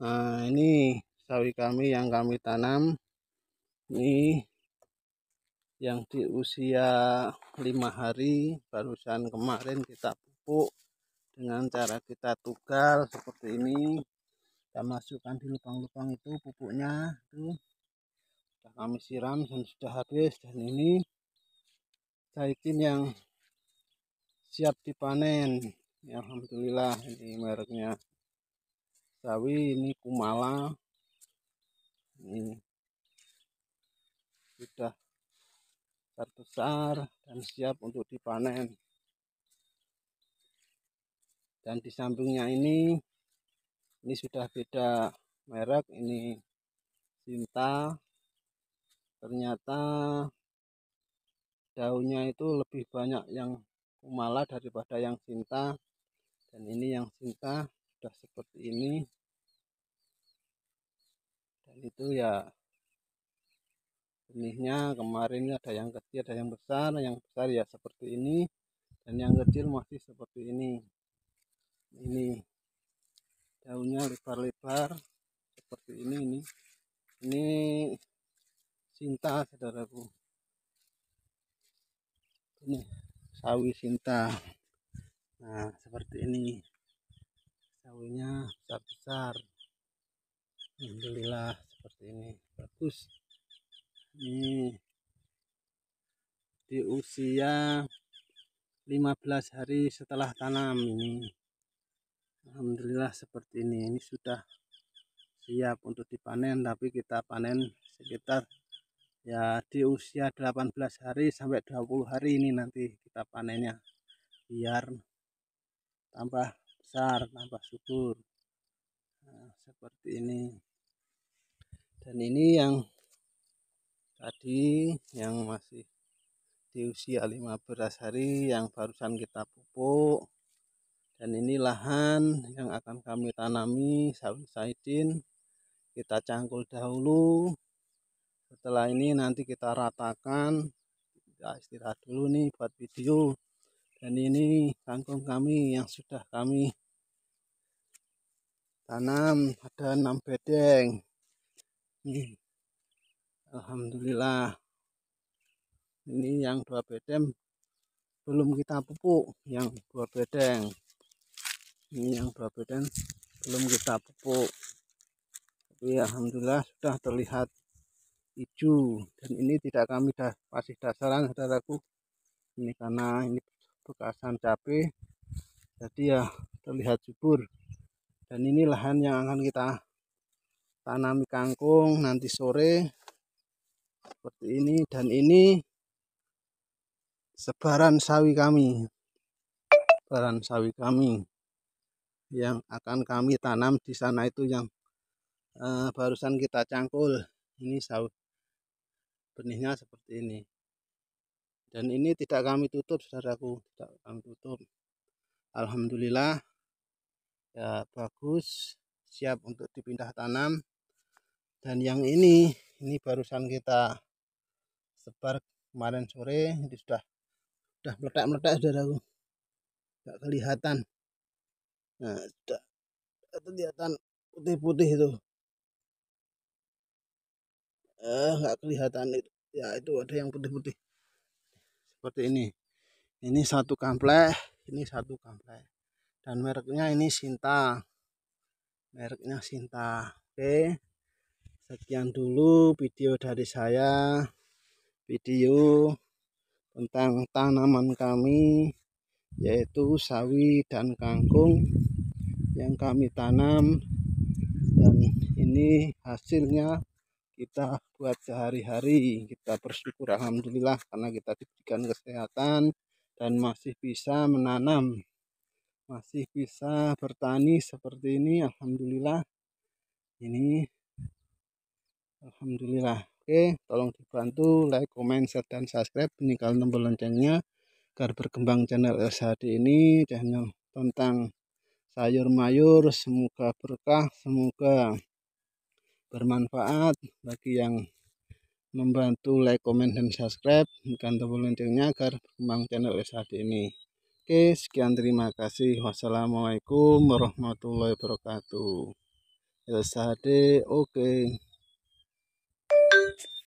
nah ini sawi kami yang kami tanam ini yang di usia lima hari barusan kemarin kita pupuk dengan cara kita tugal seperti ini kita masukkan di lubang-lubang itu pupuknya itu kami siram dan sudah habis dan ini daikin yang siap dipanen ya, Alhamdulillah ini mereknya sawi ini kumala ini sudah terbesar dan siap untuk dipanen dan di sampingnya ini ini sudah beda merek ini cinta ternyata daunnya itu lebih banyak yang kumala daripada yang cinta dan ini yang cinta sudah seperti ini itu ya benihnya kemarin ada yang kecil ada yang besar yang besar ya seperti ini dan yang kecil masih seperti ini ini daunnya lebar-lebar seperti ini ini ini cinta saudaraku ini sawi cinta nah seperti ini sawinya besar-besar Alhamdulillah seperti ini bagus ini di usia 15 hari setelah tanam ini Alhamdulillah seperti ini ini sudah siap untuk dipanen tapi kita panen sekitar ya di usia 18 hari sampai 20 hari ini nanti kita panennya biar tambah besar tambah subur nah, seperti ini dan ini yang tadi yang masih di usia 15 hari yang barusan kita pupuk dan ini lahan yang akan kami tanami sawi saidin kita cangkul dahulu setelah ini nanti kita ratakan kita istirahat dulu nih buat video dan ini kangkung kami yang sudah kami tanam ada enam bedeng Iya. Alhamdulillah ini yang dua bedem belum kita pupuk yang dua bedeng ini yang dua bedeng belum kita pupuk tapi Alhamdulillah sudah terlihat hijau dan ini tidak kami dah kasih dasaran saudaraku ini karena ini bekasan cabe jadi ya terlihat subur dan ini lahan yang akan kita tanami kangkung nanti sore seperti ini dan ini sebaran sawi kami sebaran sawi kami yang akan kami tanam di sana itu yang uh, barusan kita cangkul ini sawi benihnya seperti ini dan ini tidak kami tutup saudaraku tidak kami tutup Alhamdulillah ya bagus siap untuk dipindah tanam dan yang ini ini barusan kita sebar kemarin sore ini sudah sudah meletak sudah, saudaraku nggak kelihatan nah sudah kelihatan putih putih itu eh nggak kelihatan itu ya itu ada yang putih putih seperti ini ini satu kamplek ini satu kamplek dan mereknya ini Sinta mereknya Sinta oke okay sekian dulu video dari saya video tentang tanaman kami yaitu sawi dan kangkung yang kami tanam dan ini hasilnya kita buat sehari-hari kita bersyukur Alhamdulillah karena kita diberikan kesehatan dan masih bisa menanam masih bisa bertani seperti ini Alhamdulillah ini Alhamdulillah. Oke, tolong dibantu like, comment, share, dan subscribe. Nyikal tombol loncengnya agar berkembang channel SHD ini. Channel tentang sayur mayur. Semoga berkah, semoga bermanfaat bagi yang membantu like, comment, dan subscribe. Nyikal tombol loncengnya agar berkembang channel SHD ini. Oke, sekian terima kasih. Wassalamualaikum warahmatullahi wabarakatuh. SHD, oke.